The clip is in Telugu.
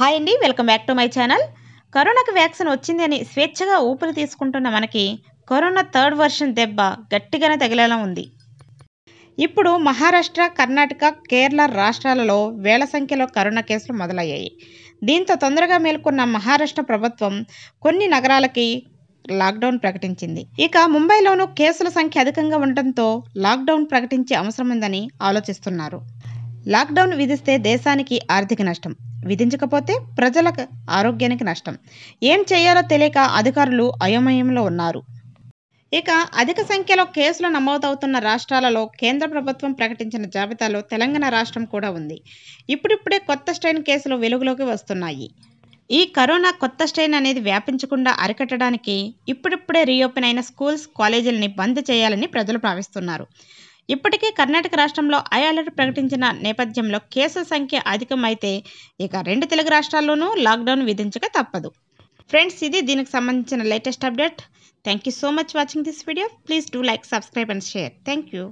హాయ్ అండి welcome back to my channel కరోనాకు వ్యాక్సిన్ వచ్చింది అని స్వేచ్ఛగా ఊపిరి తీసుకుంటున్న మనకి కరోనా థర్డ్ వర్షన్ దెబ్బ గట్టిగానే తగిలేలా ఉంది ఇప్పుడు మహారాష్ట్ర కర్ణాటక కేరళ రాష్ట్రాలలో వేల సంఖ్యలో కరోనా కేసులు మొదలయ్యాయి దీంతో తొందరగా మేల్కొన్న మహారాష్ట్ర ప్రభుత్వం కొన్ని నగరాలకి లాక్డౌన్ ప్రకటించింది ఇక ముంబైలోనూ కేసుల సంఖ్య అధికంగా ఉండటంతో లాక్డౌన్ ప్రకటించే అవసరం ఉందని ఆలోచిస్తున్నారు లాక్డౌన్ విధిస్తే దేశానికి ఆర్థిక నష్టం విధించకపోతే ప్రజల ఆరోగ్యానికి నష్టం ఏం చేయాలో తెలియక అధికారులు అయోమయంలో ఉన్నారు ఇక అధిక సంఖ్యలో కేసులు నమోదవుతున్న రాష్ట్రాలలో కేంద్ర ప్రభుత్వం ప్రకటించిన జాబితాలో తెలంగాణ రాష్ట్రం కూడా ఉంది ఇప్పుడిప్పుడే కొత్త స్ట్రెయిన్ కేసులు వెలుగులోకి వస్తున్నాయి ఈ కరోనా కొత్త స్ట్రెయిన్ అనేది వ్యాపించకుండా అరికట్టడానికి ఇప్పుడిప్పుడే రీఓపెన్ అయిన స్కూల్స్ కాలేజీలని బంద్ చేయాలని ప్రజలు భావిస్తున్నారు ఇప్పటికే కర్ణాటక రాష్ట్రంలో ఐ అలర్ట్ ప్రకటించిన నేపథ్యంలో కేసుల సంఖ్య అధికమైతే ఇక రెండు తెలుగు రాష్ట్రాల్లోనూ లాక్డౌన్ విధించక తప్పదు ఫ్రెండ్స్ ఇది దీనికి సంబంధించిన latest update thank you so much watching this video please do like subscribe and share thank you